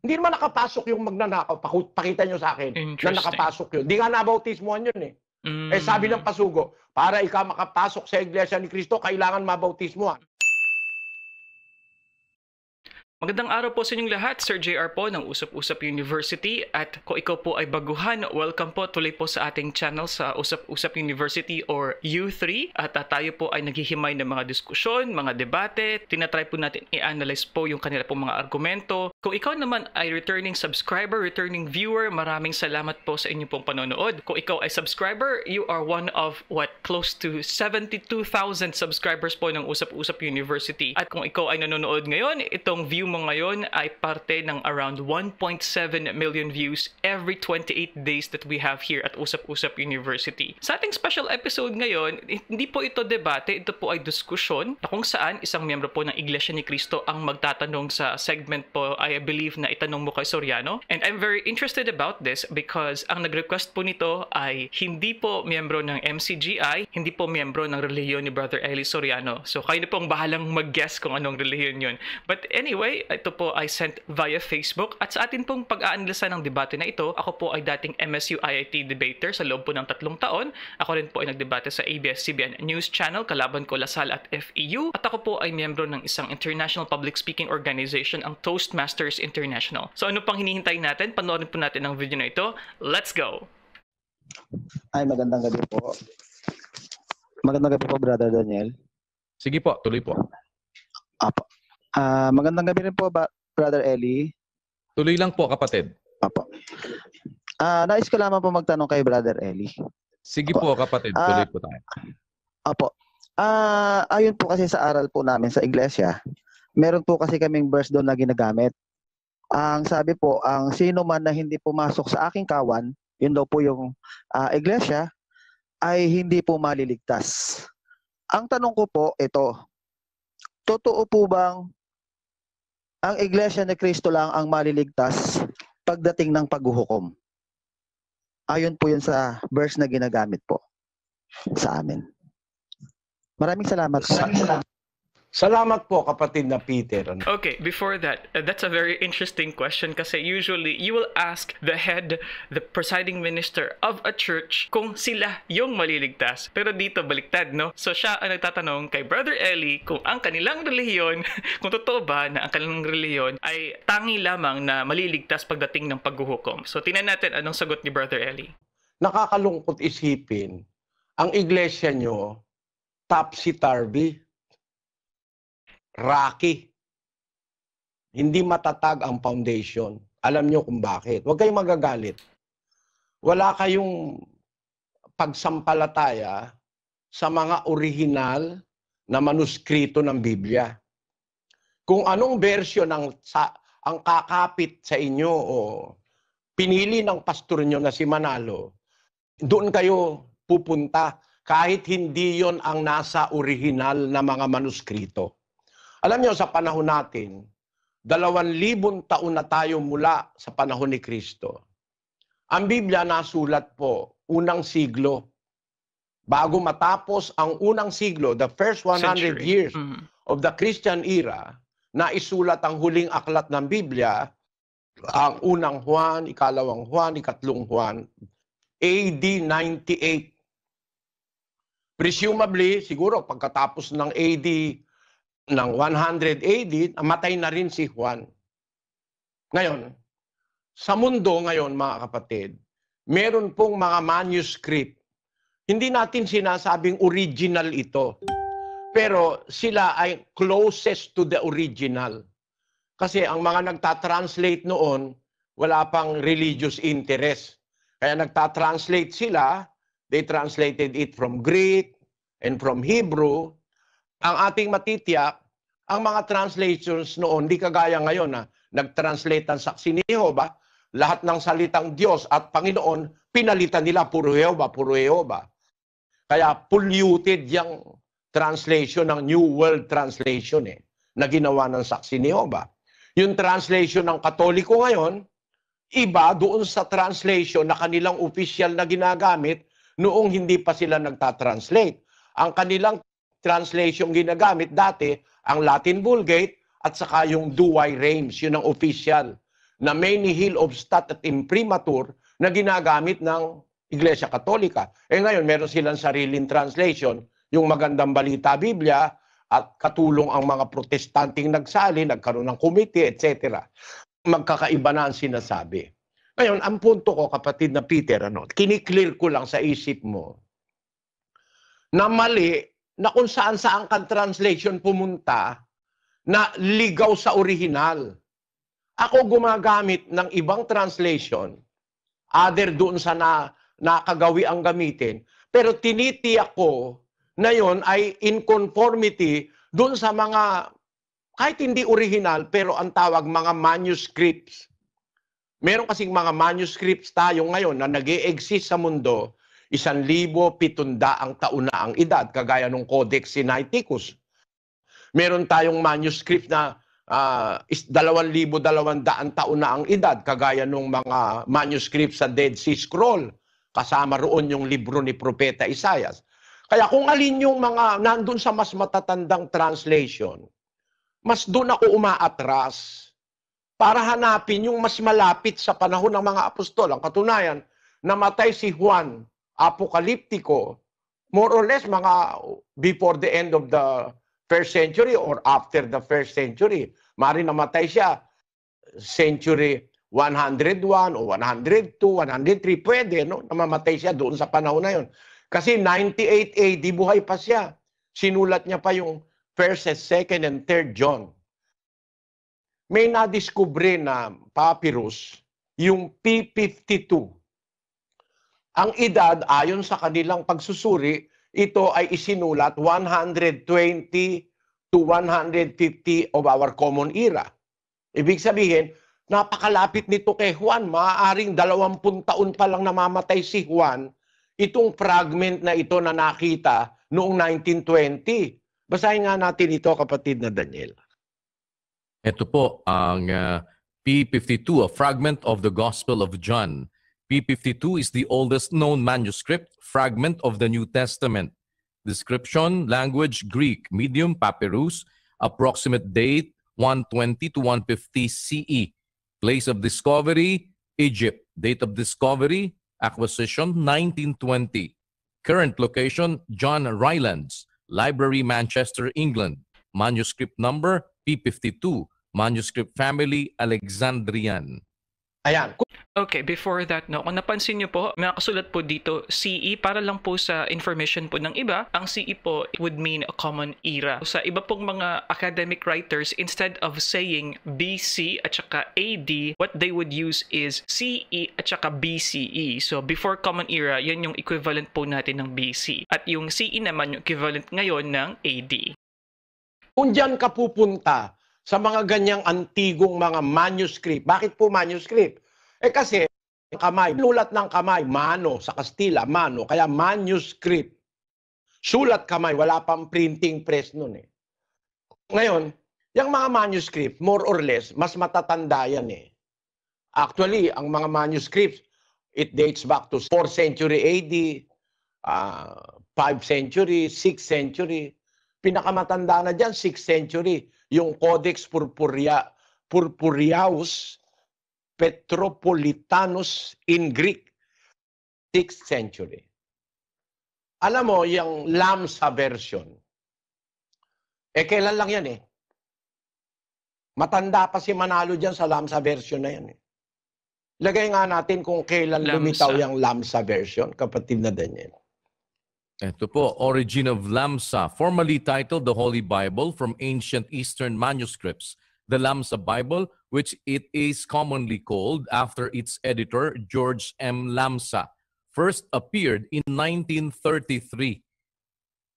Hindi naman nakapasok yung magnanakaw. Pakita nyo sa akin na nakapasok yun. Hindi nga nabautismuhan yun eh. Mm. Eh sabi mm. ng pasugo, para ikaw makapasok sa iglesia ni Kristo, kailangan mabautismuhan. Magandang araw po sa inyong lahat, Sir JR po ng Usap-Usap University at kung ikaw po ay baguhan, welcome po tuloy po sa ating channel sa Usap-Usap University or U3 at uh, tayo po ay naghihimay ng mga diskusyon, mga debate, tinatry po natin i-analyze po yung kanila pong mga argumento. Kung ikaw naman ay returning subscriber, returning viewer, maraming salamat po sa inyo pong panonood. Kung ikaw ay subscriber, you are one of what, close to 72,000 subscribers po ng Usap-Usap University. At kung ikaw ay nanonood ngayon, itong view mo ngayon ay parte ng around 1.7 million views every 28 days that we have here at Usap-Usap University. Sa ating special episode ngayon, hindi po ito debate, ito po ay diskusyon na kung saan isang miyembro po ng Iglesia ni Cristo ang magtatanong sa segment po I believe na itanong mo kay Soriano. And I'm very interested about this because ang nag-request po nito ay hindi po miyembro ng MCGI, hindi po miyembro ng reliyon ni Brother Eli Soriano. So kayo na pong bahalang mag-guess kung anong reliyon yun. But anyway, ito po ay sent via Facebook. At sa atin pong pag-aanlasa ng debate na ito, ako po ay dating MSU IIT debater sa loob po ng tatlong taon. Ako rin po ay nagdebate sa ABS-CBN News Channel, kalaban ko Lasal at FEU. At ako po ay miyembro ng isang international public speaking organization, ang Toastmasters International. So ano pang hinihintay natin? Panoorin po natin ang video na ito. Let's go! Ay, magandang gabi po. Magandang gabi po, Brother Daniel. Sige po, tuloy po. Apo. Uh, magandang gabi rin po, Brother Eli. Tuloy lang po, kapatid. Apo. Uh, ah, nais ko lamang po magtanong kay Brother Eli. Sige Apo. po, kapatid. Ah, Tuloy uh, po tayo. Apo. Uh, ayun po kasi sa aral po namin sa iglesia, meron po kasi kaming verse doon na ginagamit. Ang sabi po, ang sino man na hindi pumasok sa aking kawan, yun daw po yung uh, iglesia, ay hindi po maliligtas. Ang tanong ko po, ito, totoo po bang ang iglesia ni Kristo lang ang maliligtas pagdating ng paghuhukom. Ayon po yun sa verse na ginagamit po sa amin. Maraming salamat. Maraming salamat. Salamat po kapatid na Peter. Okay, before that, uh, that's a very interesting question kasi usually you will ask the head, the presiding minister of a church kung sila yung maliligtas. Pero dito baliktad, no? So siya ang nagtatanong kay Brother Ellie kung ang kanilang relihiyon, kung totoo ba na ang kanilang relihiyon ay tangi lamang na maliligtas pagdating ng paghuhukom. So tinan natin anong sagot ni Brother Ellie. Nakakalungkot isipin, ang iglesia nyo, topsy-turvy rocky. Hindi matatag ang foundation. Alam nyo kung bakit. Huwag kayong magagalit. Wala kayong pagsampalataya sa mga orihinal na manuskrito ng Biblia. Kung anong version ang, sa, ang kakapit sa inyo o pinili ng pastor nyo na si Manalo, doon kayo pupunta kahit hindi yon ang nasa orihinal na mga manuskrito. Alam niyo, sa panahon natin, dalawang libon taon na tayo mula sa panahon ni Kristo. Ang Biblia nasulat po, unang siglo. Bago matapos ang unang siglo, the first 100 Century. years mm. of the Christian era, na isulat ang huling aklat ng Biblia, ang unang Juan, ikalawang Juan, ikatlong Juan, AD 98. Presumably, siguro pagkatapos ng AD ng 100 AD, namatay na rin si Juan. Ngayon, sa mundo ngayon mga kapatid, meron pong mga manuscript. Hindi natin sinasabing original ito. Pero sila ay closest to the original. Kasi ang mga nagtatranslate noon, wala pang religious interest. Kaya nagtatranslate sila, they translated it from Greek and from Hebrew. Ang ating matitiyak, ang mga translations noon, di kagaya ngayon na ah, nag-translate ang saksi ni Jehovah, lahat ng salitang Diyos at Panginoon, pinalitan nila puro Jehovah, puro Jehovah. Kaya polluted yung translation ng New World Translation eh, na ginawa ng saksi ni Jehovah. Yung translation ng Katoliko ngayon, iba doon sa translation na kanilang official na ginagamit noong hindi pa sila nagtatranslate. Ang kanilang translation ginagamit dati, ang Latin Vulgate at saka yung Douay Rheims, yun ang official na hill of stat at imprimatur na ginagamit ng Iglesia Katolika. Eh ngayon, meron silang sariling translation, yung magandang balita Biblia at katulong ang mga protestanting nagsali, nagkaroon ng committee, etc. Magkakaiba na ang sinasabi. Ngayon, ang punto ko, kapatid na Peter, ano, kiniklear ko lang sa isip mo na mali na kung saan saan kan translation pumunta na ligaw sa original. Ako gumagamit ng ibang translation other doon sa na, nakagawi ang gamitin. Pero tinitiyak ko na yon ay in conformity doon sa mga kahit hindi original pero ang tawag mga manuscripts. Meron kasing mga manuscripts tayo ngayon na nag exist sa mundo Isan libo pitunda ang taon na ang edad, kagaya ng Codex Sinaiticus. Meron tayong manuscript na uh, dalawang taon na ang edad, kagaya ng mga manuscript sa Dead Sea Scroll. Kasama roon yung libro ni Propeta Isayas. Kaya kung alin yung mga nandun sa mas matatandang translation, mas doon ako umaatras para hanapin yung mas malapit sa panahon ng mga apostol. Ang katunayan, namatay si Juan apokaliptiko, more or less mga before the end of the first century or after the first century. Mari namatay siya century 101 o 102, 103, pwede, no? Namamatay siya doon sa panahon na yun. Kasi 98 AD, buhay pa siya. Sinulat niya pa yung first second and third John. May nadiskubre na papyrus yung P52 ang edad, ayon sa kanilang pagsusuri, ito ay isinulat 120 to 150 of our common era. Ibig sabihin, napakalapit nito kay Juan. Maaaring 20 taon pa lang namamatay si Juan itong fragment na ito na nakita noong 1920. Basahin nga natin ito, kapatid na Daniel. Ito po ang uh, ah, P52, a fragment of the Gospel of John P52 is the oldest known manuscript fragment of the New Testament. Description, language, Greek, medium, papyrus, approximate date, 120 to 150 CE. Place of discovery, Egypt. Date of discovery, acquisition, 1920. Current location, John Rylands. Library, Manchester, England. Manuscript number, P52. Manuscript family, Alexandrian. Ayan. Okay, before that, no, kung napansin nyo po, may nakasulat po dito CE para lang po sa information po ng iba. Ang CE po would mean a common era. Sa iba pong mga academic writers, instead of saying BC at saka AD, what they would use is CE at saka BCE. So, before common era, yan yung equivalent po natin ng BC. At yung CE naman yung equivalent ngayon ng AD. Kung dyan ka pupunta sa mga ganyang antigong mga manuscript, bakit po manuscript? Eh kasi, kamay, lulat ng kamay, mano, sa Kastila, mano, kaya manuscript. Sulat kamay, wala pang printing press nun eh. Ngayon, yung mga manuscript, more or less, mas matatanda yan eh. Actually, ang mga manuscripts, it dates back to 4th century AD, uh, 5th century, 6th century. Pinakamatanda na dyan, 6th century. Yung Codex Purpuria, Purpuriaus Petropolitanos in Greek, 6th century. Alam mo, yung Lamsa version, eh kailan lang yan eh. Matanda pa si Manalo dyan sa Lamsa version na yan eh. Lagay nga natin kung kailan Lamsa. lumitaw yung Lamsa version, kapatid na Daniel. Ito po, Origin of Lamsa, formerly titled The Holy Bible from Ancient Eastern Manuscripts – the Lamsa Bible, which it is commonly called after its editor, George M. Lamsa, first appeared in 1933.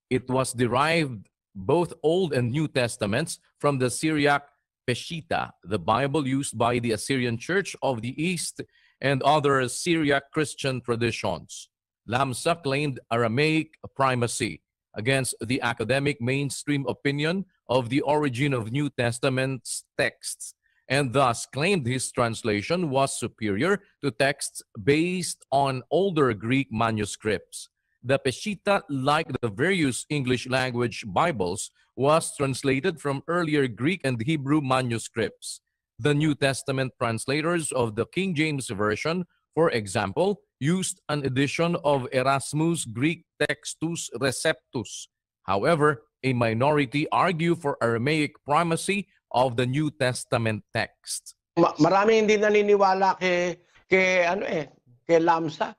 It was derived both Old and New Testaments from the Syriac Peshitta, the Bible used by the Assyrian Church of the East and other Syriac Christian traditions. Lamsa claimed Aramaic primacy against the academic mainstream opinion of the origin of New Testament's texts and thus claimed his translation was superior to texts based on older Greek manuscripts. The Peshitta, like the various English language Bibles, was translated from earlier Greek and Hebrew manuscripts. The New Testament translators of the King James Version, for example, used an edition of Erasmus' Greek Textus Receptus. However, a minority argue for Aramaic primacy of the New Testament text. marami hindi naniniwala kay kay ano eh, kay Lamsa.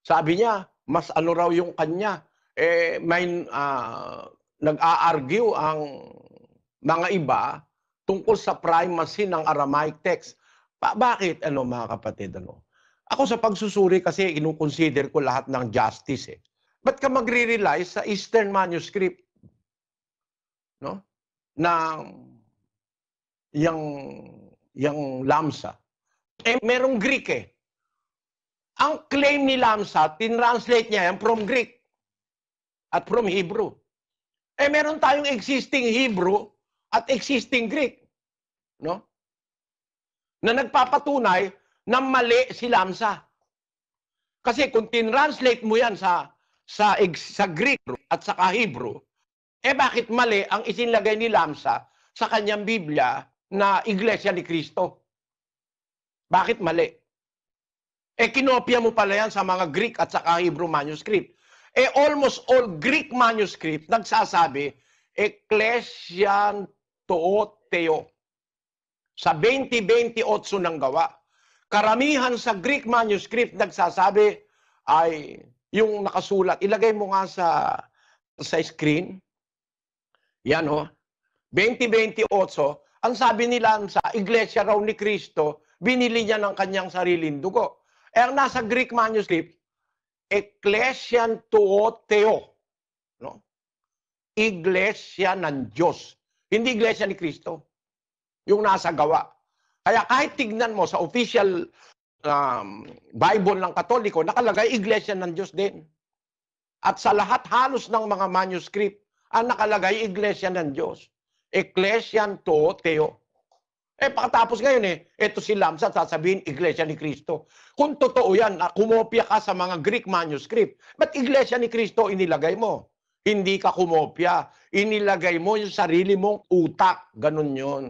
Sabi niya, mas ano raw yung kanya. Eh may uh, nag-a-argue ang mga iba tungkol sa primacy ng Aramaic text. Pa- bakit ano mga kapatid ano? Ako sa pagsusuri kasi inukonsider ko lahat ng justice eh. Ba't ka magre realize sa Eastern Manuscript? No? Na yung, yung Lamsa. Eh, merong Greek eh. Ang claim ni Lamsa, tinranslate niya yan from Greek at from Hebrew. Eh, meron tayong existing Hebrew at existing Greek. No? Na nagpapatunay na mali si Lamsa. Kasi kung tinranslate mo yan sa sa sa Greek at sa Hebrew, eh bakit mali ang isinlagay ni Lamsa sa kanyang Biblia na Iglesia ni Kristo? Bakit mali? Eh kinopya mo pala yan sa mga Greek at sa Hebrew manuscript. Eh almost all Greek manuscript nagsasabi Ecclesian Tooteo sa 2028 ng gawa karamihan sa Greek manuscript nagsasabi ay yung nakasulat. Ilagay mo nga sa sa screen. Yan o. Oh. 2028, ang sabi nila sa iglesia raw ni Cristo, binili niya ng kanyang sariling dugo. Eh, ang nasa Greek manuscript, Ecclesian Theo. No? Iglesia ng Diyos. Hindi iglesia ni Cristo. Yung nasa gawa. Kaya kahit tignan mo sa official um, Bible ng Katoliko, nakalagay Iglesia ng Diyos din. At sa lahat halos ng mga manuscript, ang nakalagay Iglesia ng Diyos. Ecclesian to Teo. Eh, pagkatapos ngayon eh, ito si Lamsa sasabihin, Iglesia ni Kristo. Kung totoo yan, ah, kumopya ka sa mga Greek manuscript, ba't Iglesia ni Kristo inilagay mo? Hindi ka kumopya. Inilagay mo yung sarili mong utak. Ganun yon.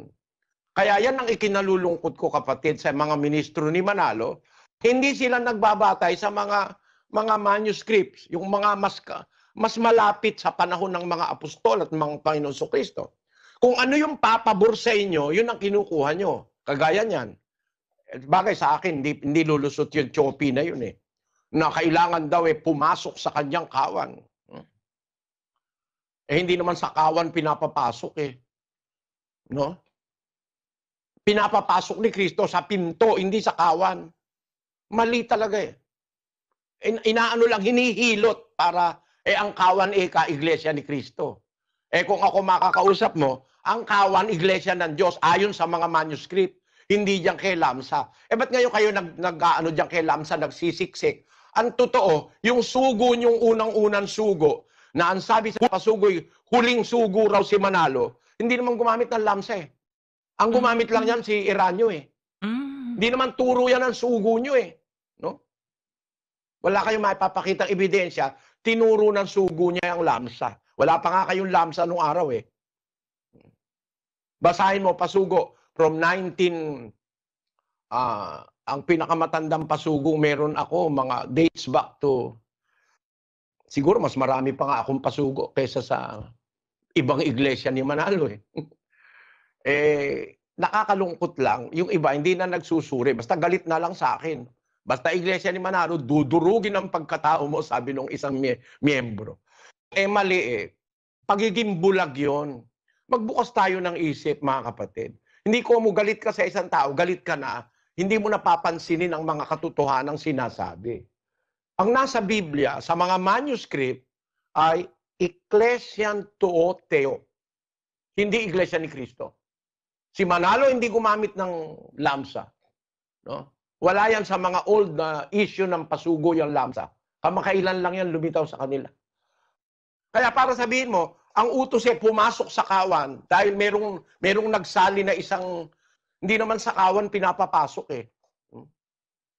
Kaya yan ang ikinalulungkot ko kapatid sa mga ministro ni Manalo. Hindi sila nagbabatay sa mga mga manuscripts, yung mga mas mas malapit sa panahon ng mga apostol at mga Panginoon so Kristo. Kung ano yung papabor sa inyo, yun ang kinukuha nyo. Kagaya niyan. Bagay sa akin, hindi, hindi lulusot yung chopi na yun eh. Na kailangan daw eh pumasok sa kanyang kawan. Eh hindi naman sa kawan pinapapasok eh. No? pinapapasok ni Kristo sa pinto, hindi sa kawan. Mali talaga eh. In, inaano lang, hinihilot para eh ang kawan eh ka-iglesia ni Kristo. Eh kung ako makakausap mo, ang kawan iglesia ng Diyos ayon sa mga manuscript, hindi diyan kay Lamsa. Eh ba't ngayon kayo nag, nag ano diyan kay Lamsa nagsisiksik? Ang totoo, yung sugo yung unang-unang sugo na ang sabi sa pasugoy, huling sugo raw si Manalo, hindi naman gumamit ng Lamsa eh. Ang hmm. gumamit lang yan si Iranyo eh. Hindi hmm. naman turo yan ang sugo nyo eh. No? Wala kayong mapapakitang ebidensya. Tinuro ng sugo niya ang lamsa. Wala pa nga kayong lamsa nung araw eh. Basahin mo, pasugo. From 19... Uh, ah, ang pinakamatandang pasugo meron ako, mga dates back to... Siguro mas marami pa nga akong pasugo kaysa sa ibang iglesia ni Manalo eh. eh, nakakalungkot lang. Yung iba, hindi na nagsusuri. Basta galit na lang sa akin. Basta iglesia ni Manalo, dudurugin ang pagkatao mo, sabi nung isang mie- miyembro. Eh mali eh. Pagiging bulag yon. Magbukas tayo ng isip, mga kapatid. Hindi ko mo galit ka sa isang tao, galit ka na, hindi mo napapansinin ang mga katotohanang sinasabi. Ang nasa Biblia, sa mga manuscript, ay Ecclesian to Theo. Hindi Iglesia ni Kristo. Si Manalo hindi gumamit ng LAMSA. No? Wala yan sa mga old na issue ng pasugo yung LAMSA. Kamakailan lang yan lumitaw sa kanila. Kaya para sabihin mo, ang utos ay pumasok sa kawan dahil merong, merong nagsali na isang, hindi naman sa kawan pinapapasok eh. Hmm?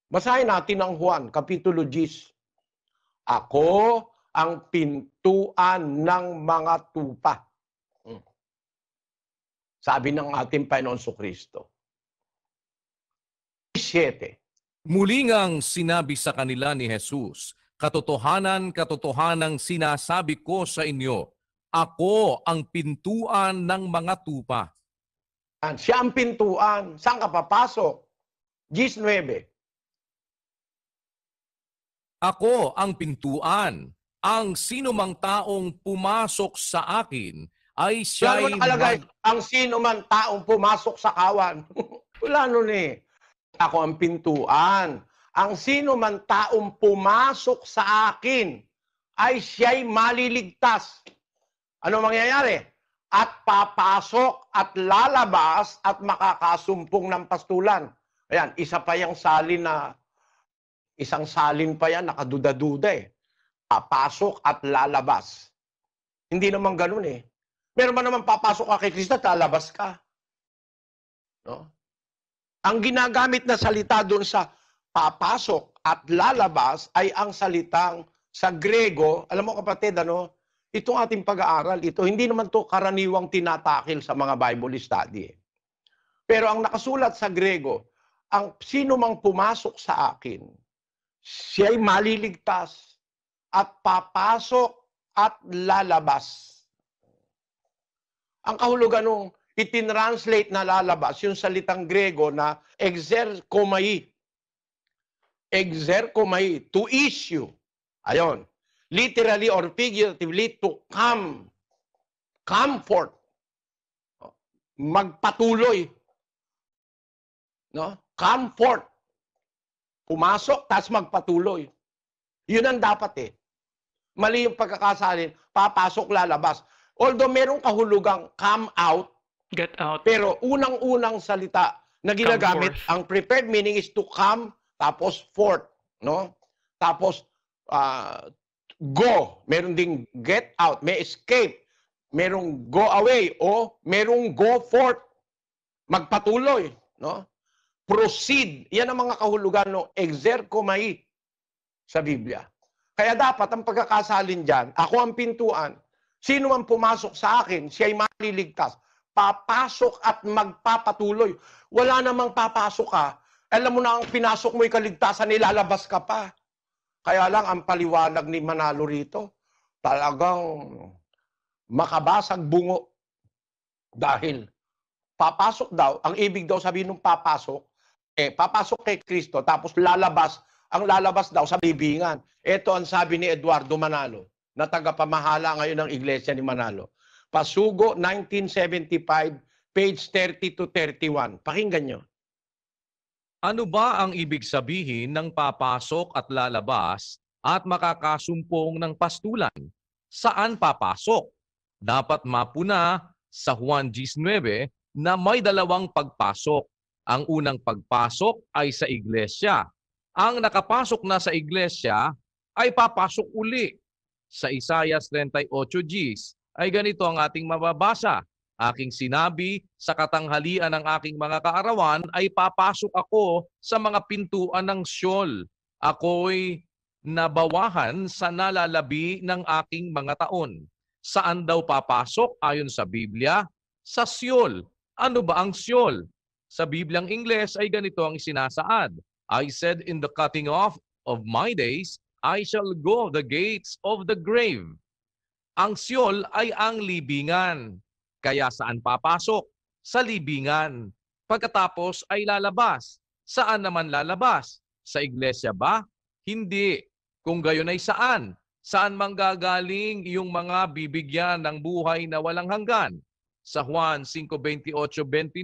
Basahin natin ang Juan, Kapitulo 10. Ako ang pintuan ng mga tupa. Sabi ng ating Panginoon Kristo. 7. Muli ngang sinabi sa kanila ni Jesus, Katotohanan, katotohanang sinasabi ko sa inyo, ako ang pintuan ng mga tupa. Siya ang pintuan. Saan ka papasok? 19. Ako ang pintuan. Ang sinumang taong pumasok sa akin ay siya ay... nakalagay, ang sino man taong pumasok sa kawan. Wala nun eh. Ako ang pintuan. Ang sino man taong pumasok sa akin ay siya'y maliligtas. Ano mangyayari? At papasok at lalabas at makakasumpong ng pastulan. Ayan, isa pa yung salin na isang salin pa yan, nakaduda-duda eh. Papasok at lalabas. Hindi naman ganun eh. Meron man naman papasok ka kay Kristo at lalabas ka. No? Ang ginagamit na salita doon sa papasok at lalabas ay ang salitang sa Grego. Alam mo kapatid, ano? Itong ating pag-aaral, ito hindi naman to karaniwang tinatakil sa mga Bible study. Eh. Pero ang nakasulat sa Grego, ang sino mang pumasok sa akin, siya'y maliligtas at papasok at lalabas. Ang kahulugan ng itintranslate na lalabas yung salitang Grego na exerkomai. Exerkomai, to issue. Ayon. Literally or figuratively, to come. Comfort. Magpatuloy. No? Comfort. Pumasok, tas magpatuloy. Yun ang dapat eh. Mali yung pagkakasalin, papasok, lalabas. Although merong kahulugang come out, get out. Pero unang-unang salita na ginagamit, ang prepared meaning is to come, tapos forth, no? Tapos uh, go, meron ding get out, may escape, merong go away o merong go forth, magpatuloy, no? Proceed, yan ang mga kahulugan ng no? exercomai sa Biblia. Kaya dapat ang pagkakasalin diyan, ako ang pintuan, Sino man pumasok sa akin, siya ay maliligtas. Papasok at magpapatuloy. Wala namang papasok ka. Alam mo na ang pinasok mo ay kaligtasan, nilalabas ka pa. Kaya lang ang paliwanag ni Manalo rito, talagang makabasag bungo. Dahil papasok daw, ang ibig daw sabihin ng papasok, eh, papasok kay Kristo, tapos lalabas, ang lalabas daw sa bibingan. Ito ang sabi ni Eduardo Manalo na tagapamahala ngayon ng Iglesia ni Manalo. Pasugo 1975, page 30 to 31. Pakinggan nyo. Ano ba ang ibig sabihin ng papasok at lalabas at makakasumpong ng pastulan? Saan papasok? Dapat mapuna sa Juan 19 na may dalawang pagpasok. Ang unang pagpasok ay sa iglesia. Ang nakapasok na sa iglesia ay papasok uli sa Isaiah 38Gs ay ganito ang ating mababasa. Aking sinabi, sa katanghalian ng aking mga kaarawan ay papasok ako sa mga pintuan ng Sheol. Ako'y nabawahan sa nalalabi ng aking mga taon. Saan daw papasok ayon sa Biblia? Sa Sheol. Ano ba ang Sheol? Sa Bibliang Ingles ay ganito ang isinasaad. I said in the cutting off of my days, I shall go the gates of the grave. Ang Seol ay ang libingan. Kaya saan papasok? Sa libingan. Pagkatapos ay lalabas. Saan naman lalabas? Sa iglesia ba? Hindi. Kung gayon ay saan? Saan manggagaling yung mga bibigyan ng buhay na walang hanggan? Sa Juan 5.28-29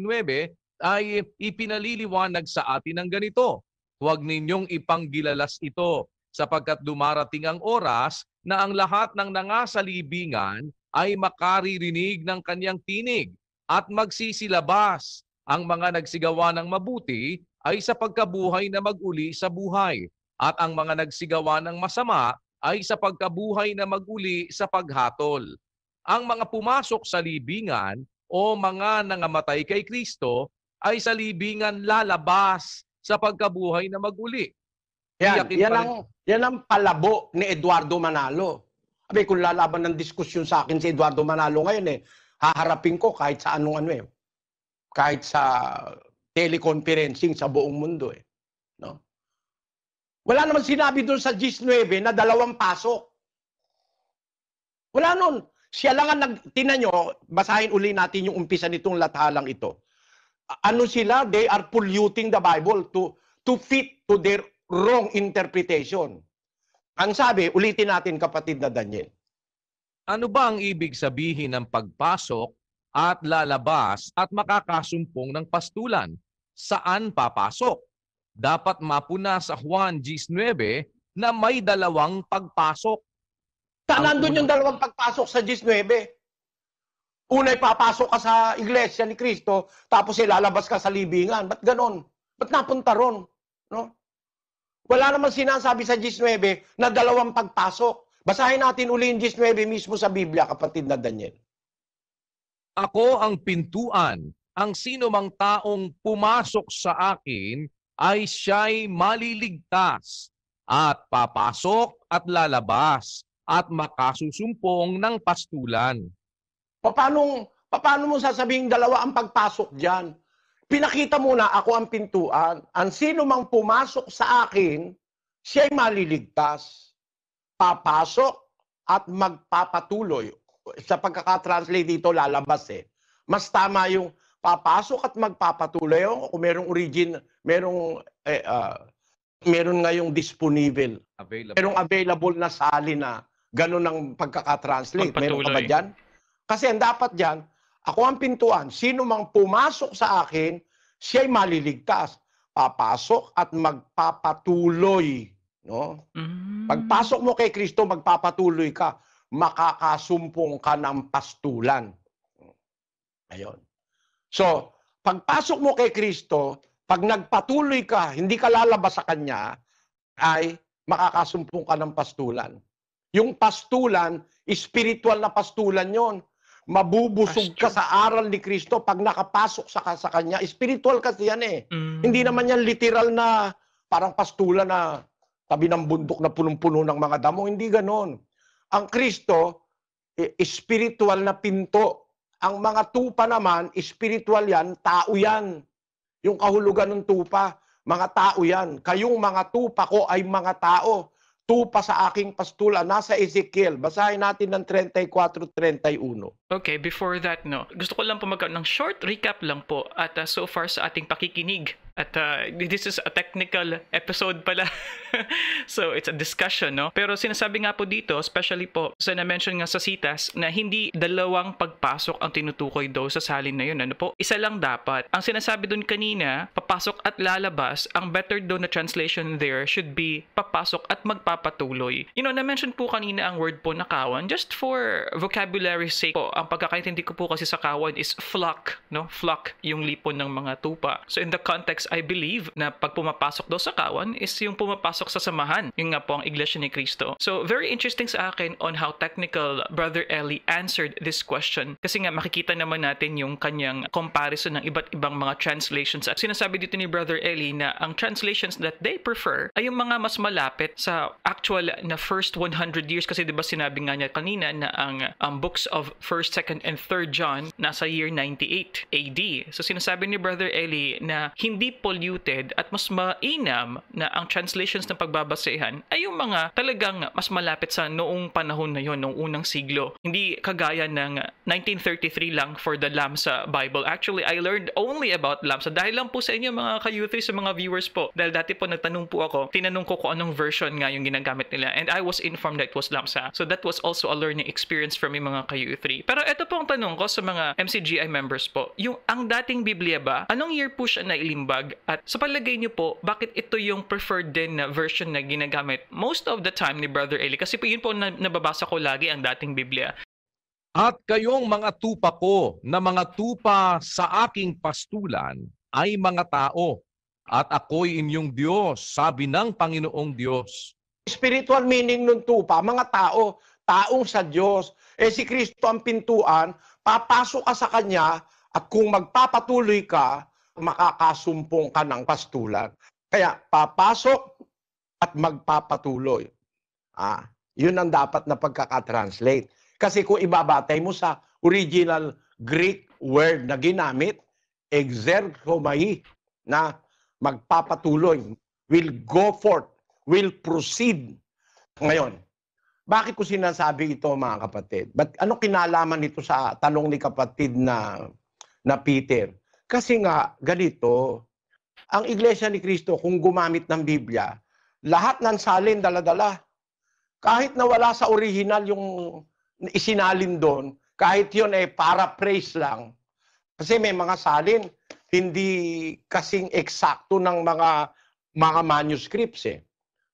ay ipinaliliwanag sa atin ng ganito. Huwag ninyong ipanggilalas ito sapagkat dumarating ang oras na ang lahat ng nangasalibingan ay makaririnig ng kanyang tinig at magsisilabas. Ang mga nagsigawa ng mabuti ay sa pagkabuhay na maguli sa buhay at ang mga nagsigawa ng masama ay sa pagkabuhay na maguli sa paghatol. Ang mga pumasok sa libingan o mga nangamatay kay Kristo ay sa libingan lalabas sa pagkabuhay na maguli. Yan, yan ang yan ang palabo ni Eduardo Manalo. Abi, kung lalaban ng diskusyon sa akin si Eduardo Manalo ngayon eh, haharapin ko kahit sa anong ano eh. Kahit sa teleconferencing sa buong mundo eh. No? Wala naman sinabi doon sa GIS 9 na dalawang pasok. Wala nun. Siya lang ang tinan nyo, basahin uli natin yung umpisa nitong lathalang ito. Ano sila? They are polluting the Bible to to fit to their wrong interpretation. Ang sabi, ulitin natin kapatid na Daniel. Ano ba ang ibig sabihin ng pagpasok at lalabas at makakasumpong ng pastulan? Saan papasok? Dapat mapuna sa Juan 19 na may dalawang pagpasok. Saan doon yung dalawang pagpasok sa 19? Una'y papasok ka sa iglesia ni Kristo, tapos ilalabas eh, ka sa libingan. Ba't ganon? Ba't napunta ron? No? Wala naman sinasabi sa 19 na dalawang pagpasok. Basahin natin uli yung 19 mismo sa Biblia, kapatid na Daniel. Ako ang pintuan. Ang sino mang taong pumasok sa akin ay siya'y maliligtas at papasok at lalabas at makasusumpong ng pastulan. Paano, paano mo sasabing dalawa ang pagpasok dyan? pinakita muna ako ang pintuan. Ang sino mang pumasok sa akin, siya ay maliligtas. Papasok at magpapatuloy. Sa pagkakatranslate dito, lalabas eh. Mas tama yung papasok at magpapatuloy. O kung merong origin, merong, eh, uh, meron ngayong disponible. Available. Merong available na sali na ganun ang pagkakatranslate. Meron ka ba dyan? Kasi ang dapat dyan, ako ang pintuan. Sino mang pumasok sa akin, siya'y maliligtas. Papasok at magpapatuloy. No? Mm. Pagpasok mo kay Kristo, magpapatuloy ka. Makakasumpong ka ng pastulan. Ayon. So, pagpasok mo kay Kristo, pag nagpatuloy ka, hindi ka lalabas sa Kanya, ay makakasumpong ka ng pastulan. Yung pastulan, spiritual na pastulan yon mabubusog ka sa aral ni Kristo pag nakapasok sa, sa kanya. Spiritual kasi yan eh. Mm. Hindi naman yan literal na parang pastula na tabi ng bundok na punong-puno ng mga damo. Hindi ganon. Ang Kristo, eh, spiritual na pinto. Ang mga tupa naman, spiritual yan, tao yan. Yung kahulugan ng tupa, mga tao yan. Kayong mga tupa ko ay mga tao tupa sa aking pastula. Nasa Ezekiel. Basahin natin ng 34-31. Okay, before that, no. Gusto ko lang po magkaroon ng short recap lang po at uh, so far sa ating pakikinig at uh, this is a technical episode pala. so it's a discussion, no? Pero sinasabi nga po dito, especially po sa na-mention nga sa CITAS, na hindi dalawang pagpasok ang tinutukoy daw sa salin na yun. Ano po? Isa lang dapat. Ang sinasabi dun kanina, papasok at lalabas, ang better do na translation there should be papasok at magpapatuloy. You know, na-mention po kanina ang word po na kawan. Just for vocabulary sake po, ang pagkakaintindi ko po kasi sa kawan is flock, no? Flock, yung lipon ng mga tupa. So in the context I believe na pag pumapasok daw sa kawan is yung pumapasok sa samahan. Yung nga po ang Iglesia ni Cristo. So, very interesting sa akin on how technical Brother Eli answered this question. Kasi nga, makikita naman natin yung kanyang comparison ng iba't ibang mga translations. At sinasabi dito ni Brother Eli na ang translations that they prefer ay yung mga mas malapit sa actual na first 100 years. Kasi di ba sinabi nga niya kanina na ang um, books of 1st, 2nd, and 3rd John nasa year 98 AD. So sinasabi ni Brother Eli na hindi polluted at mas mainam na ang translations ng pagbabasehan ay yung mga talagang mas malapit sa noong panahon na yon, noong unang siglo. Hindi kagaya ng 1933 lang for the Lamsa Bible. Actually, I learned only about Lamsa dahil lang po sa inyo mga kayuthi, sa mga viewers po. Dahil dati po nagtanong po ako, tinanong ko kung anong version nga yung ginagamit nila and I was informed that it was Lamsa. So that was also a learning experience for me mga kayuthi. Pero ito po ang tanong ko sa mga MCGI members po. Yung ang dating Biblia ba, anong year po siya nailimbag? drug? At sa palagay niyo po, bakit ito yung preferred din na version na ginagamit most of the time ni Brother Eli? Kasi po yun po nababasa ko lagi ang dating Biblia. At kayong mga tupa ko na mga tupa sa aking pastulan ay mga tao at ako'y inyong Diyos, sabi ng Panginoong Diyos. Spiritual meaning ng tupa, mga tao, taong sa Diyos. Eh si Kristo ang pintuan, papasok ka sa Kanya at kung magpapatuloy ka, makakasumpong ka ng pastulan. Kaya papasok at magpapatuloy. Ah, yun ang dapat na pagkakatranslate. Kasi kung ibabatay mo sa original Greek word na ginamit, exerchomai, na magpapatuloy, will go forth, will proceed. Ngayon, bakit ko sinasabi ito mga kapatid? But ano kinalaman nito sa tanong ni kapatid na na Peter? Kasi nga, ganito, ang Iglesia ni Kristo, kung gumamit ng Biblia, lahat ng salin daladala. Kahit na wala sa original yung isinalin doon, kahit yun ay paraphrase lang. Kasi may mga salin, hindi kasing eksakto ng mga mga manuscripts eh.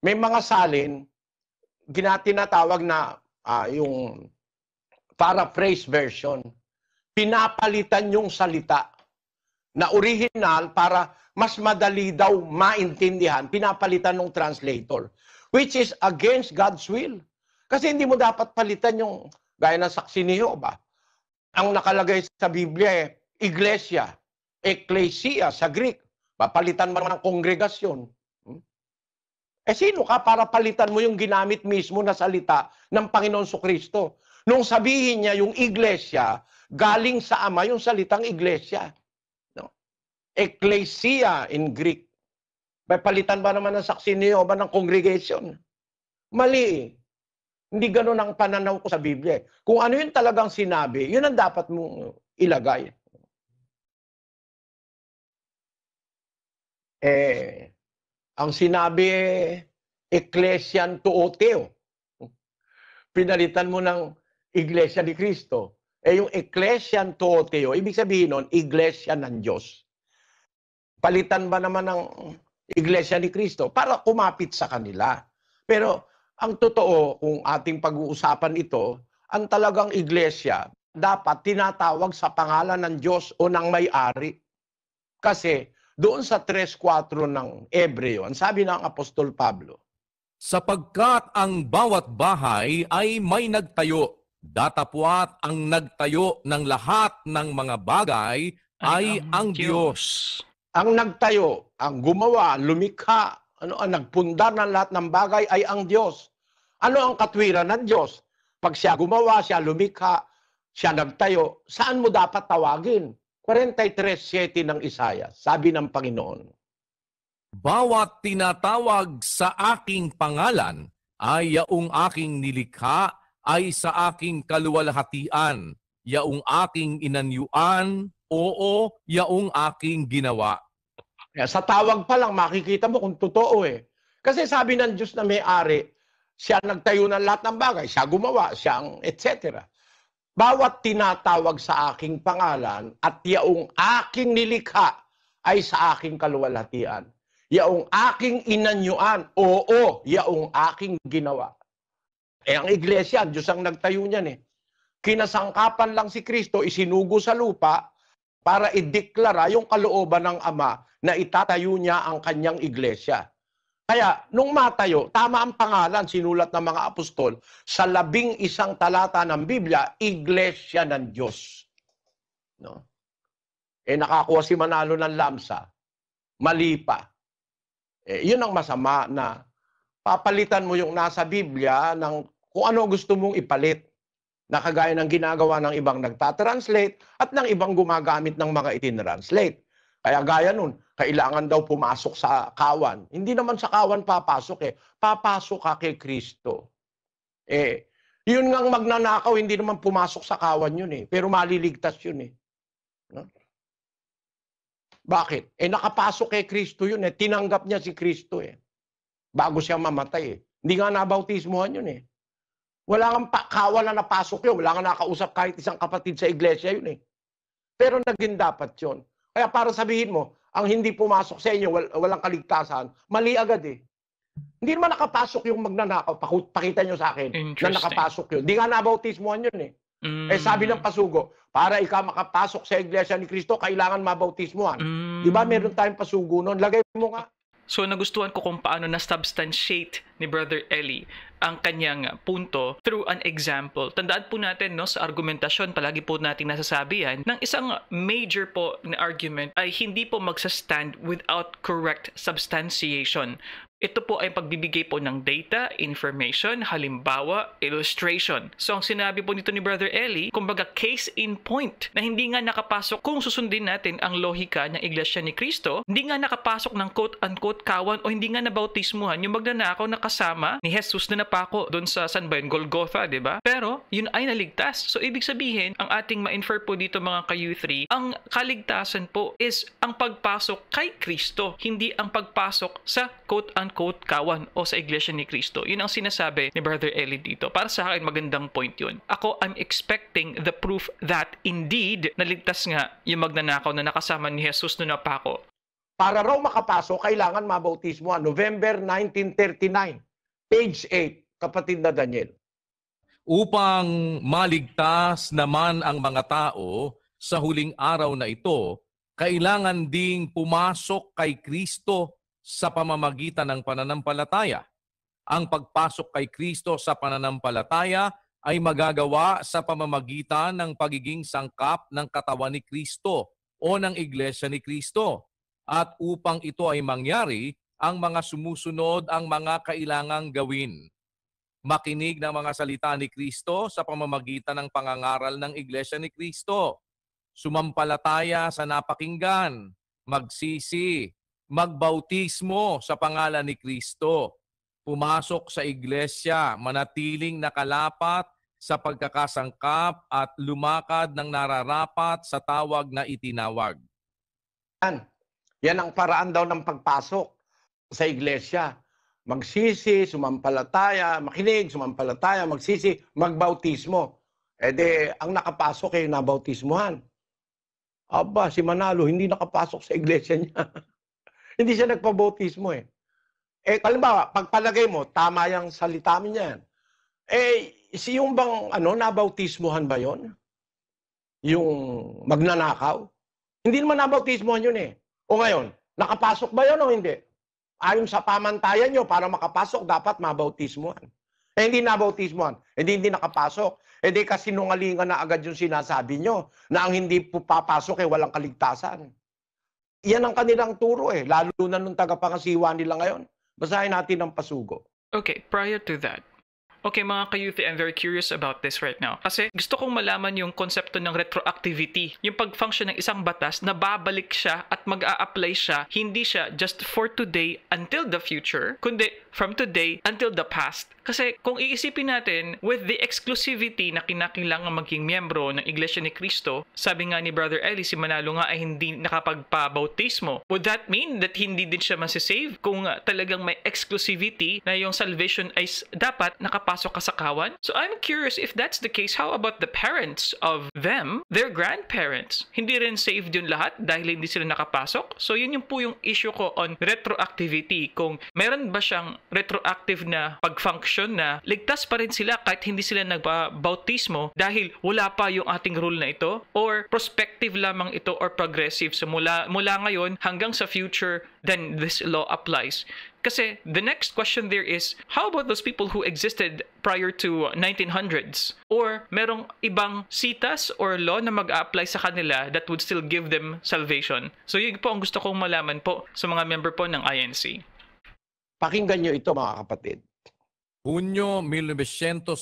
May mga salin, ginatinatawag na uh, yung paraphrase version. Pinapalitan yung salita na original para mas madali daw maintindihan, pinapalitan ng translator. Which is against God's will. Kasi hindi mo dapat palitan yung, gaya ng saksi ni Jehovah. Ang nakalagay sa Biblia, eh, iglesia, ecclesia sa Greek. Papalitan mo ng kongregasyon. Hmm? Eh sino ka para palitan mo yung ginamit mismo na salita ng Panginoon So Kristo? Nung sabihin niya yung iglesia, galing sa Ama yung salitang iglesia. Ecclesia in Greek. palitan ba naman ng saksi ni ba ng congregation? Mali Hindi ganun ang pananaw ko sa Biblia. Kung ano yung talagang sinabi, yun ang dapat mong ilagay. Eh, ang sinabi, Ecclesian Tuoteo. Pinalitan mo ng Iglesia ni Cristo. Eh yung Ecclesian Tuoteo, ibig sabihin nun, Iglesia ng Diyos palitan ba naman ng Iglesia ni Cristo para kumapit sa kanila. Pero ang totoo, kung ating pag-uusapan ito, ang talagang iglesia dapat tinatawag sa pangalan ng Diyos o ng may-ari. Kasi doon sa 3.4 ng Ebreo, ang sabi ng Apostol Pablo, Sapagkat ang bawat bahay ay may nagtayo, datapwat ang nagtayo ng lahat ng mga bagay ay, ay ang, ang Diyos. Diyos. Ang nagtayo, ang gumawa, lumikha, ano ang nagpundar ng lahat ng bagay ay ang Diyos. Ano ang katwiran ng Diyos? Pag siya gumawa, siya lumikha, siya nagtayo, saan mo dapat tawagin? 43.7 ng Isaya, sabi ng Panginoon. Bawat tinatawag sa aking pangalan ay yaong aking nilikha ay sa aking kaluwalhatian, yaong aking inanyuan, oo, yaong aking ginawa. Sa tawag pa lang, makikita mo kung totoo eh. Kasi sabi ng Diyos na may-ari, siya nagtayo ng lahat ng bagay, siya gumawa, siya ang etc. Bawat tinatawag sa aking pangalan at yaong aking nilikha ay sa aking kaluwalhatian. Yaong aking inanyuan, oo, yaong aking ginawa. Eh ang iglesia, Diyos ang nagtayo niyan eh. Kinasangkapan lang si Kristo, isinugo sa lupa para ideklara yung kalooban ng Ama na itatayo niya ang kanyang iglesia. Kaya, nung matayo, tama ang pangalan, sinulat ng mga apostol, sa labing isang talata ng Biblia, Iglesia ng Diyos. No? Eh, nakakuha si Manalo ng lamsa. Mali pa. Eh, yun ang masama na papalitan mo yung nasa Biblia ng kung ano gusto mong ipalit Nakagaya ng ginagawa ng ibang nagtatranslate at ng ibang gumagamit ng mga itinranslate. Kaya gaya nun, kailangan daw pumasok sa kawan. Hindi naman sa kawan papasok eh. Papasok ka kay Kristo. Eh, yun ngang magnanakaw, hindi naman pumasok sa kawan yun eh. Pero maliligtas yun eh. No? Bakit? Eh nakapasok kay Kristo yun eh. Tinanggap niya si Kristo eh. Bago siya mamatay eh. Hindi nga nabautismohan yun eh. Wala kang kawan na napasok yun. Wala kang nakausap kahit isang kapatid sa iglesia yun eh. Pero naging dapat yun. Kaya para sabihin mo, ang hindi pumasok sa inyo, wal, walang kaligtasan, mali agad eh. Hindi naman nakapasok yung magnanakaw. Pakita nyo sa akin na nakapasok yun. Hindi nga nabautismohan yun eh. eh mm. Eh sabi ng pasugo, para ikaw makapasok sa iglesia ni Kristo, kailangan mabautismuhan. Mm. Di ba mm. meron tayong pasugo noon? Lagay mo nga. So nagustuhan ko kung paano na-substantiate ni Brother Ellie ang kanyang punto through an example. Tandaan po natin no, sa argumentasyon, palagi po natin nasasabi yan, ng isang major po na argument ay hindi po magsa-stand without correct substantiation ito po ay pagbibigay po ng data, information, halimbawa, illustration. So ang sinabi po nito ni Brother Ellie, kumbaga case in point na hindi nga nakapasok kung susundin natin ang lohika ng Iglesia ni Kristo, hindi nga nakapasok ng quote-unquote kawan o hindi nga nabautismuhan yung magnanakaw na kasama ni Jesus na napako doon sa San Bayan, Golgotha, di ba? Pero yun ay naligtas. So ibig sabihin, ang ating ma-infer po dito mga ka 3 ang kaligtasan po is ang pagpasok kay Kristo, hindi ang pagpasok sa quote-unquote kawan o sa Iglesia ni Kristo. Yun ang sinasabi ni Brother Eli dito. Para sa akin, magandang point yun. Ako, I'm expecting the proof that indeed, naligtas nga yung magnanakaw na nakasama ni Jesus noon na pa ako. Para raw makapasok, kailangan mabautismo. November 1939, page 8, kapatid na Daniel. Upang maligtas naman ang mga tao sa huling araw na ito, kailangan ding pumasok kay Kristo sa pamamagitan ng pananampalataya. Ang pagpasok kay Kristo sa pananampalataya ay magagawa sa pamamagitan ng pagiging sangkap ng katawan ni Kristo o ng iglesia ni Kristo. At upang ito ay mangyari, ang mga sumusunod ang mga kailangang gawin. Makinig ng mga salita ni Kristo sa pamamagitan ng pangangaral ng iglesia ni Kristo. Sumampalataya sa napakinggan, magsisi, magbautismo sa pangalan ni Kristo, pumasok sa iglesia, manatiling nakalapat sa pagkakasangkap at lumakad ng nararapat sa tawag na itinawag. Yan. Yan ang paraan daw ng pagpasok sa iglesia. Magsisi, sumampalataya, makinig, sumampalataya, magsisi, magbautismo. E eh de, ang nakapasok ay eh, nabautismuhan. Aba, si Manalo, hindi nakapasok sa iglesia niya. Hindi siya nagpabautismo eh. Eh, halimbawa, pagpalagay mo, tama yung salita mo niyan. Eh, si yung bang, ano, nabautismohan ba yon? Yung magnanakaw? Hindi naman nabautismohan yun eh. O ngayon, nakapasok ba yon o hindi? Ayon sa pamantayan nyo, para makapasok, dapat mabautismohan. Eh, hindi nabautismohan. Eh, hindi, hindi nakapasok. Eh, di kasinungalingan na agad yung sinasabi nyo na ang hindi po papasok eh walang kaligtasan yan ang kanilang turo eh, lalo na nung tagapangasiwa nila ngayon. Basahin natin ang pasugo. Okay, prior to that, Okay mga ka-youth, I'm very curious about this right now. Kasi gusto kong malaman yung konsepto ng retroactivity. Yung pag-function ng isang batas na babalik siya at mag apply siya, hindi siya just for today until the future, kundi from today until the past kasi kung iisipin natin, with the exclusivity na kinakilangan maging miyembro ng Iglesia ni Cristo, sabi nga ni Brother Ellie, si Manalo nga ay hindi nakapagpabautismo. Would that mean that hindi din siya masisave kung talagang may exclusivity na yung salvation ay dapat nakapasok ka sa kawan? So I'm curious if that's the case, how about the parents of them, their grandparents? Hindi rin saved yun lahat dahil hindi sila nakapasok? So yun yung po yung issue ko on retroactivity, kung meron ba siyang retroactive na pag-function sitwasyon na ligtas pa rin sila kahit hindi sila nagbabautismo dahil wala pa yung ating rule na ito or prospective lamang ito or progressive. So mula, mula ngayon hanggang sa future, then this law applies. Kasi the next question there is, how about those people who existed prior to 1900s? Or merong ibang sitas or law na mag-apply sa kanila that would still give them salvation? So yun po ang gusto kong malaman po sa mga member po ng INC. Pakinggan nyo ito mga kapatid. Hunyo 1976,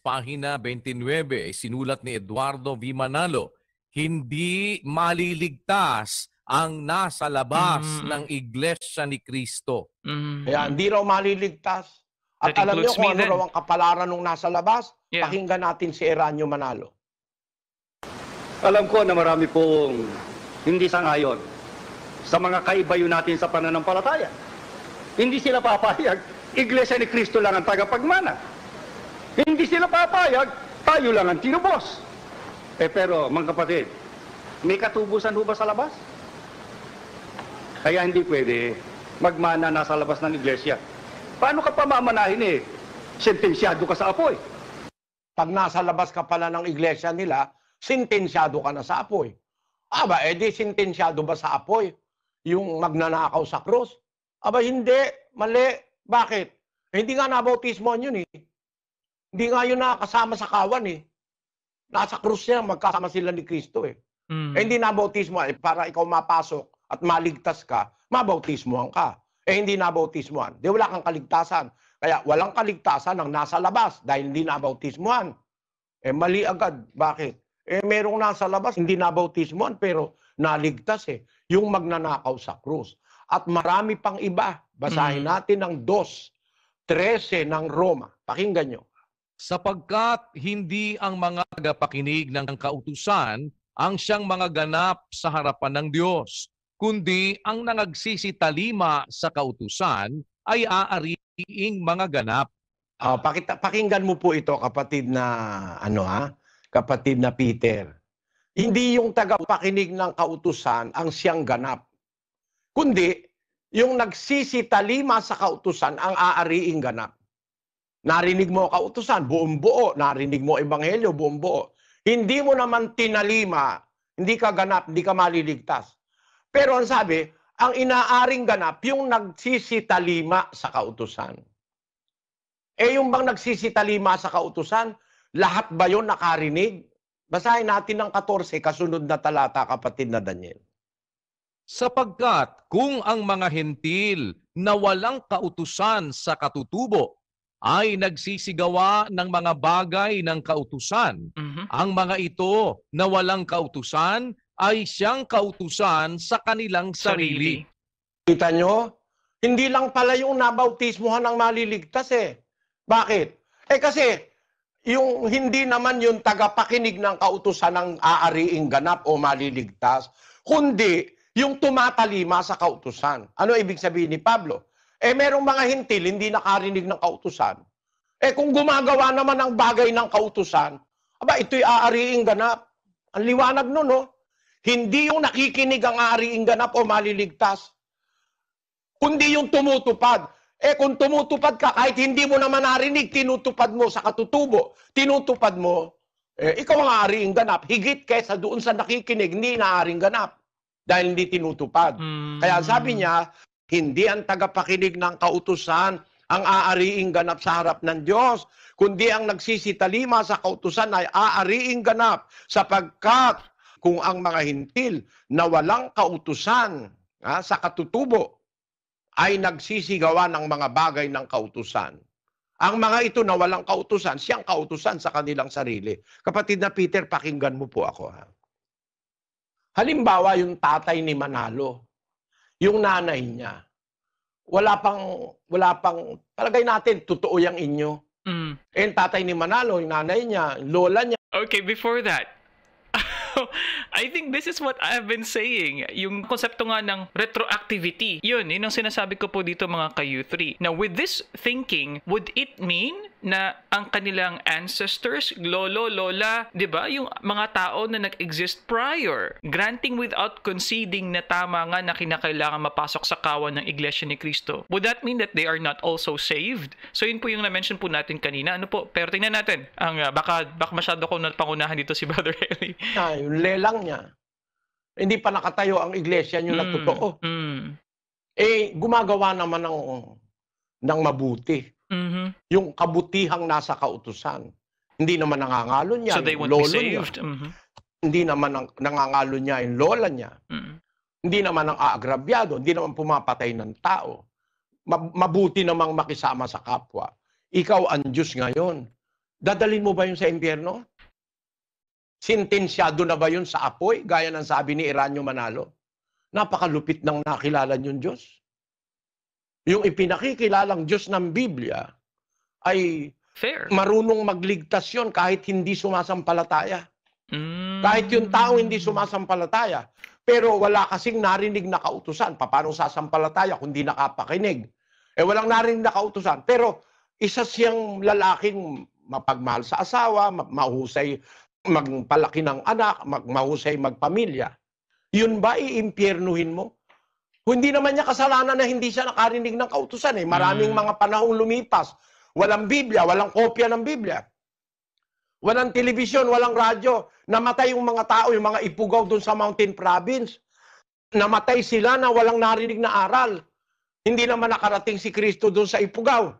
pahina 29, sinulat ni Eduardo V. Manalo, hindi maliligtas ang nasa labas mm. ng Iglesia ni Kristo. Mm. Mm-hmm. Kaya hindi raw maliligtas. At alam niyo kung ano then. raw ang kapalaran nung nasa labas, yeah. pakinggan natin si Eranyo Manalo. Alam ko na marami pong hindi sangayon sa mga kaibayo natin sa pananampalataya. Hindi sila papayag Iglesia ni Kristo lang ang tagapagmana. Hindi sila papayag, tayo lang ang tinubos. Eh pero, mga kapatid, may katubusan ho ba sa labas? Kaya hindi pwede magmana nasa labas ng iglesia. Paano ka pamamanahin eh? Sentensyado ka sa apoy. Pag nasa labas ka pala ng iglesia nila, sentensyado ka na sa apoy. Aba, edi eh, sentensyado ba sa apoy? Yung magnanakaw sa krus? Aba, hindi. Mali. Bakit? Eh, hindi nga nabautismoan yun eh. Hindi nga yun nakasama sa kawan eh. Nasa krus niya, magkasama sila ni Kristo eh. Mm. Eh, hindi nabautismoan eh, para ikaw mapasok at maligtas ka, mabautismoan ka. Eh, hindi nabautismoan. Di wala kang kaligtasan. Kaya walang kaligtasan ang nasa labas dahil hindi nabautismoan. Eh, mali agad. Bakit? Eh, merong nasa labas, hindi nabautismoan, pero naligtas eh. Yung magnanakaw sa krus. At marami pang iba Basahin mm. natin ang 2.13 ng Roma. Pakinggan nyo. Sapagkat hindi ang mga tagapakinig ng kautusan ang siyang mga ganap sa harapan ng Diyos, kundi ang nangagsisitalima sa kautusan ay aariing mga ganap. Uh, pakita, pakinggan mo po ito, kapatid na, ano ha, kapatid na Peter. Hindi yung tagapakinig ng kautusan ang siyang ganap, kundi yung nagsisitalima sa kautusan ang aariing ganap. Narinig mo kautusan, buong buo. Narinig mo ebanghelyo, buong buo. Hindi mo naman tinalima, hindi ka ganap, hindi ka maliligtas. Pero ang sabi, ang inaaring ganap, yung nagsisitalima sa kautusan. Eh yung bang nagsisitalima sa kautusan, lahat ba yon nakarinig? Basahin natin ng 14, kasunod na talata, kapatid na Daniel sapagkat kung ang mga hentil na walang kautusan sa katutubo ay nagsisigawa ng mga bagay ng kautusan, mm-hmm. ang mga ito na walang kautusan ay siyang kautusan sa kanilang sarili. Kita nyo? Hindi lang pala yung nabautismuhan ang maliligtas eh. Bakit? Eh kasi yung hindi naman yung tagapakinig ng kautusan ng aariing ganap o maliligtas, kundi yung tumatalima sa kautusan. Ano ibig sabihin ni Pablo? Eh merong mga hintil, hindi nakarinig ng kautusan. Eh kung gumagawa naman ang bagay ng kautusan, aba ito'y aariing ganap. Ang liwanag nun, no? Hindi yung nakikinig ang aariing ganap o maliligtas, kundi yung tumutupad. Eh kung tumutupad ka, kahit hindi mo naman narinig, tinutupad mo sa katutubo, tinutupad mo, eh, ikaw ang aariing ganap, higit kaysa doon sa nakikinig, hindi na aring ganap dahil hindi tinutupad. Mm. Kaya sabi niya, hindi ang tagapakinig ng kautusan ang aariing ganap sa harap ng Diyos, kundi ang nagsisitalima sa kautusan ay aariing ganap sapagkat kung ang mga hintil na walang kautusan ha, sa katutubo ay nagsisigawa ng mga bagay ng kautusan. Ang mga ito na walang kautusan, siyang kautusan sa kanilang sarili. Kapatid na Peter, pakinggan mo po ako. Ha? Halimbawa, yung tatay ni Manalo, yung nanay niya, wala pang, wala pang, palagay natin, totoo yung inyo. Mm. Eh, tatay ni Manalo, yung nanay niya, lola niya. Okay, before that, I think this is what I've been saying. Yung konsepto nga ng retroactivity. Yun, yun ang sinasabi ko po dito mga ka 3 Now, with this thinking, would it mean na ang kanilang ancestors, lolo, lola, di ba? Yung mga tao na nag-exist prior. Granting without conceding na tama nga na kinakailangan mapasok sa kawan ng Iglesia ni Cristo. Would that mean that they are not also saved? So, yun po yung na-mention po natin kanina. Ano po? Pero tingnan natin. Ang, uh, baka, baka masyado ko napangunahan dito si Brother Eli. Ay, yung lelang niya, hindi pa nakatayo ang iglesia niyo mm, na totoo. Mm. Eh, gumagawa naman ng, ng mabuti. Mm-hmm. Yung kabutihang nasa kautusan. Hindi naman nangangalo niya. So they lolo Niya. Mm-hmm. Hindi naman ang, nangangalo niya yung lola niya. Mm-hmm. Hindi naman ang aagrabyado. Hindi naman pumapatay ng tao. Mabuti namang makisama sa kapwa. Ikaw ang Diyos ngayon. Dadalin mo ba yung sa impyerno? Sintensyado na ba yun sa apoy, gaya ng sabi ni Iranyo Manalo? Napakalupit ng nakilala yung Diyos. Yung ipinakikilalang Diyos ng Biblia ay Fair. marunong magligtas yun kahit hindi sumasampalataya. Mm. Kahit yung tao hindi sumasampalataya. Pero wala kasing narinig na kautusan. Paano sasampalataya kung di nakapakinig? Eh walang narinig na kautusan. Pero isa siyang lalaking mapagmahal sa asawa, ma- mahusay magpalaki ng anak, magmahusay magpamilya. Yun ba iimpyernuhin mo? Hindi naman niya kasalanan na hindi siya nakarinig ng kautusan eh. Maraming mm. mga panahong lumipas. Walang Biblia, walang kopya ng Biblia. Walang telebisyon, walang radyo. Namatay yung mga tao, yung mga ipugaw doon sa mountain province. Namatay sila na walang narinig na aral. Hindi naman nakarating si Kristo doon sa ipugaw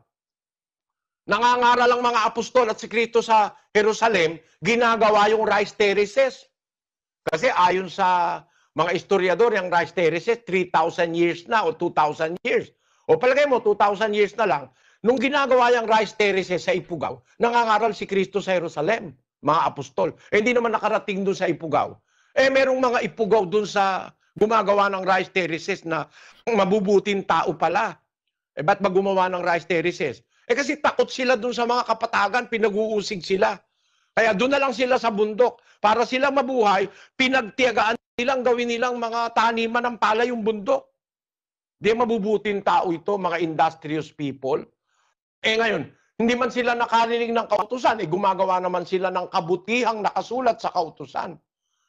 nangangaral ang mga apostol at sikrito sa Jerusalem, ginagawa yung rice terraces. Kasi ayon sa mga historiador, yung rice terraces, 3,000 years na o 2,000 years. O palagay mo, 2,000 years na lang. Nung ginagawa yung rice terraces sa Ipugaw, nangangaral si Kristo sa Jerusalem, mga apostol. Eh, hindi naman nakarating doon sa Ipugaw. Eh, merong mga Ipugaw doon sa gumagawa ng rice terraces na mabubuting tao pala. Eh, ba't ba gumawa ng rice terraces? Eh kasi takot sila dun sa mga kapatagan, pinag-uusig sila. Kaya doon na lang sila sa bundok. Para sila mabuhay, pinagtiyagaan nilang gawin nilang mga taniman ng pala yung bundok. Di mabubuting tao ito, mga industrious people. Eh ngayon, hindi man sila nakarinig ng kautusan, eh gumagawa naman sila ng kabutihang nakasulat sa kautusan.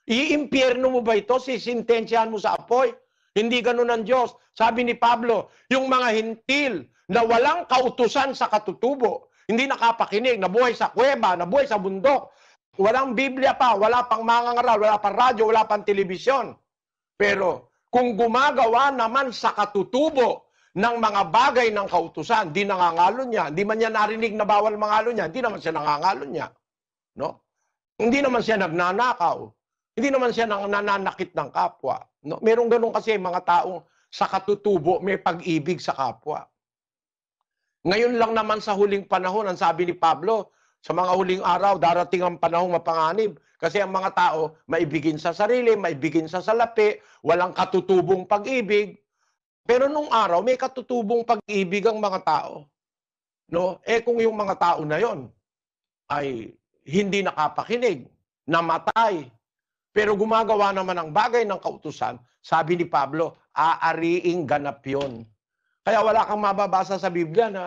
Iimpyerno mo ba ito? Sisintensyahan mo sa apoy? Hindi ganun ang Diyos. Sabi ni Pablo, yung mga hintil na walang kautusan sa katutubo, hindi nakapakinig, nabuhay sa kuweba, nabuhay sa bundok, walang Biblia pa, wala pang mangangaral, wala pang radyo, wala pang telebisyon. Pero kung gumagawa naman sa katutubo ng mga bagay ng kautusan, di nangangalo niya, di man niya narinig na bawal mangalo niya, di naman siya nangangalo niya. No? Hindi naman siya nagnanakaw. Hindi naman siya nang nananakit ng kapwa. No? Merong ganun kasi mga taong sa katutubo may pag-ibig sa kapwa. Ngayon lang naman sa huling panahon, ang sabi ni Pablo, sa mga huling araw, darating ang panahong mapanganib. Kasi ang mga tao, maibigin sa sarili, maibigin sa salapi, walang katutubong pag-ibig. Pero nung araw, may katutubong pag-ibig ang mga tao. No? Eh kung yung mga tao na yon ay hindi nakapakinig, namatay, pero gumagawa naman ng bagay ng kautusan, sabi ni Pablo, aariing ganap yon. Kaya wala kang mababasa sa Biblia na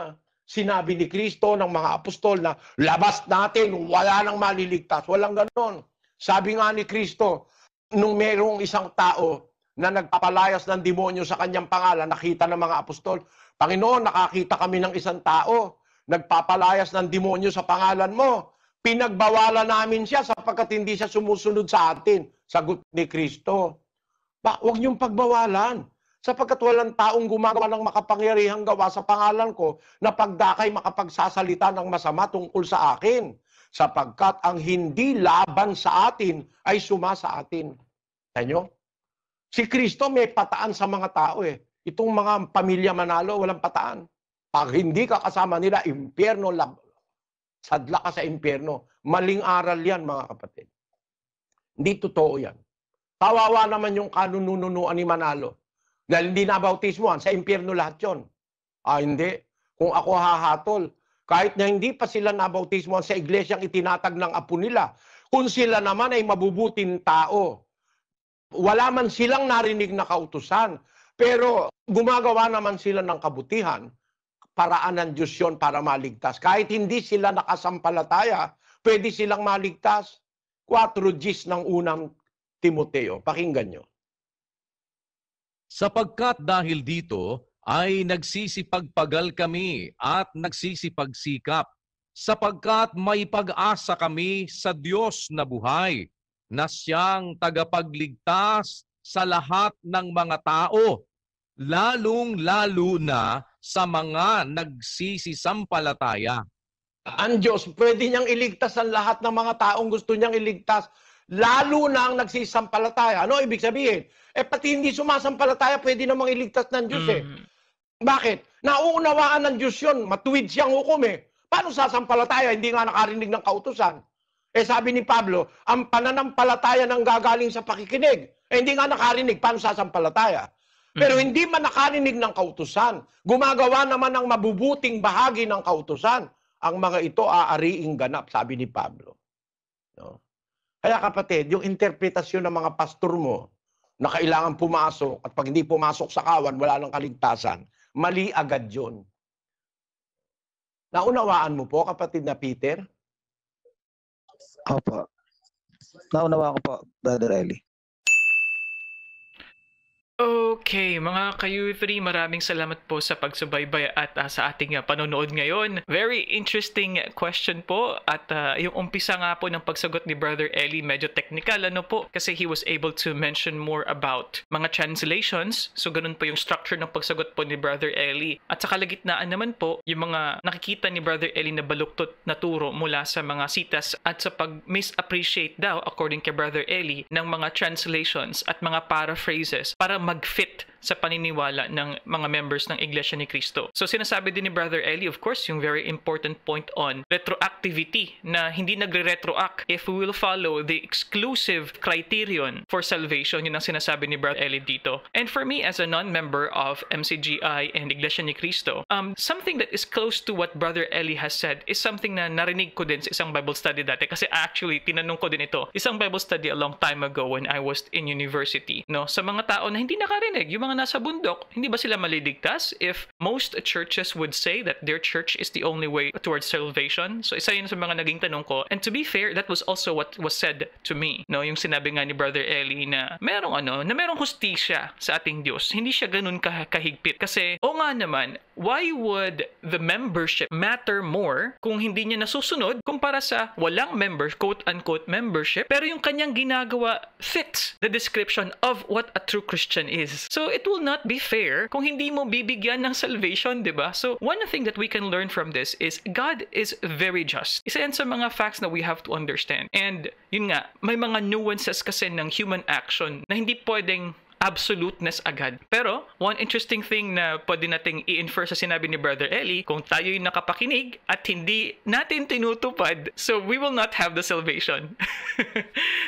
sinabi ni Kristo ng mga apostol na labas natin, wala nang maliligtas. Walang ganon. Sabi nga ni Kristo, nung merong isang tao na nagpapalayas ng demonyo sa kanyang pangalan, nakita ng mga apostol, Panginoon, nakakita kami ng isang tao, nagpapalayas ng demonyo sa pangalan mo. Pinagbawala namin siya sapagkat hindi siya sumusunod sa atin. Sagot ni Kristo, ba, huwag niyong pagbawalan sapagkat walang taong gumagawa ng makapangyarihang gawa sa pangalan ko na pagdakay makapagsasalita ng masama tungkol sa akin sapagkat ang hindi laban sa atin ay suma sa atin. Tanyo? Si Kristo may pataan sa mga tao eh. Itong mga pamilya Manalo, walang pataan. Pag hindi ka kasama nila, impyerno, lab, sadla ka sa impyerno. Maling aral yan, mga kapatid. Hindi totoo yan. Kawawa naman yung kanununuan ni Manalo. Dahil hindi nabautismohan, sa impyerno lahat yon. Ah, hindi. Kung ako hahatol, kahit na hindi pa sila nabautismohan sa iglesyang itinatag ng apo nila, kung sila naman ay mabubuting tao, wala man silang narinig na kautusan, pero gumagawa naman sila ng kabutihan, paraan ng Diyos yun para maligtas. Kahit hindi sila nakasampalataya, pwede silang maligtas. 4 Gs ng unang Timoteo. Pakinggan nyo. Sapagkat dahil dito ay nagsisipagpagal kami at nagsisipagsikap sapagkat may pag-asa kami sa Diyos na buhay na siyang tagapagligtas sa lahat ng mga tao, lalong-lalo na sa mga nagsisisampalataya. Ang Diyos, pwede niyang iligtas ang lahat ng mga taong gusto niyang iligtas lalo na ang nagsisampalataya. Ano ibig sabihin? Eh pati hindi sumasampalataya, pwede namang iligtas ng Diyos eh. Mm. Bakit? Nauunawaan ng Diyos yun. Matuwid siyang hukom eh. Paano sasampalataya? Hindi nga nakarinig ng kautusan. Eh sabi ni Pablo, ang pananampalataya nang gagaling sa pakikinig. Eh hindi nga nakarinig, paano sasampalataya? Pero mm. hindi man nakarinig ng kautusan, gumagawa naman ng mabubuting bahagi ng kautusan. Ang mga ito aariing ganap, sabi ni Pablo. No? Kaya kapatid, yung interpretasyon ng mga pastor mo na kailangan pumasok at pag hindi pumasok sa kawan, wala nang kaligtasan, mali agad yun. Naunawaan mo po, kapatid na Peter? Opo. Naunawa ko po, Brother Eli. Okay, mga ka-UF3, maraming salamat po sa pagsubaybay at uh, sa ating uh, panonood ngayon. Very interesting question po at uh, yung umpisa nga po ng pagsagot ni Brother Ellie medyo technical ano po kasi he was able to mention more about mga translations. So ganun po yung structure ng pagsagot po ni Brother Ellie. At sa kalagitnaan naman po, yung mga nakikita ni Brother Ellie na baluktot na turo mula sa mga sitas at sa pag-misappreciate daw according kay Brother Ellie ng mga translations at mga paraphrases para mag-fit sa paniniwala ng mga members ng Iglesia ni Cristo. So sinasabi din ni Brother Eli, of course, yung very important point on retroactivity na hindi nagre-retroact if we will follow the exclusive criterion for salvation. Yun ang sinasabi ni Brother Eli dito. And for me, as a non-member of MCGI and Iglesia ni Cristo, um, something that is close to what Brother Eli has said is something na narinig ko din sa isang Bible study dati kasi actually, tinanong ko din ito. Isang Bible study a long time ago when I was in university. No? Sa mga tao na hindi nakarinig. Yung mga nasa bundok, hindi ba sila maliligtas? If most churches would say that their church is the only way towards salvation. So isa yun sa mga naging tanong ko. And to be fair, that was also what was said to me. No, yung sinabi nga ni Brother Ellie na merong ano, na merong hustisya sa ating Diyos. Hindi siya ganun kah- kahigpit. Kasi, o nga naman, why would the membership matter more kung hindi niya nasusunod kumpara sa walang member, quote-unquote membership, pero yung kanyang ginagawa fits the description of what a true Christian salvation is. So it will not be fair kung hindi mo bibigyan ng salvation, 'di ba? So one thing that we can learn from this is God is very just. Isa yan sa mga facts na we have to understand. And yun nga, may mga nuances kasi ng human action na hindi pwedeng absoluteness agad. Pero, one interesting thing na pwede nating i-infer sa sinabi ni Brother Eli, kung tayo'y nakapakinig at hindi natin tinutupad, so we will not have the salvation.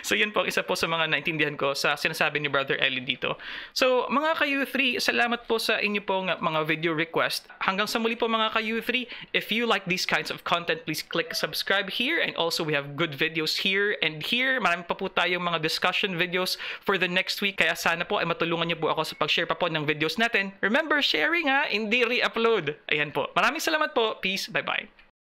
so, yun po, isa po sa mga naintindihan ko sa sinasabi ni Brother Eli dito. So, mga ka-U3, salamat po sa inyo pong mga video request. Hanggang sa muli po mga ka-U3, if you like these kinds of content, please click subscribe here and also we have good videos here and here. Marami pa po tayong mga discussion videos for the next week, kaya sana po ay matulungan niyo po ako sa pag-share pa po ng videos natin. Remember, sharing ha, hindi re-upload. Ayan po. Maraming salamat po. Peace. Bye-bye.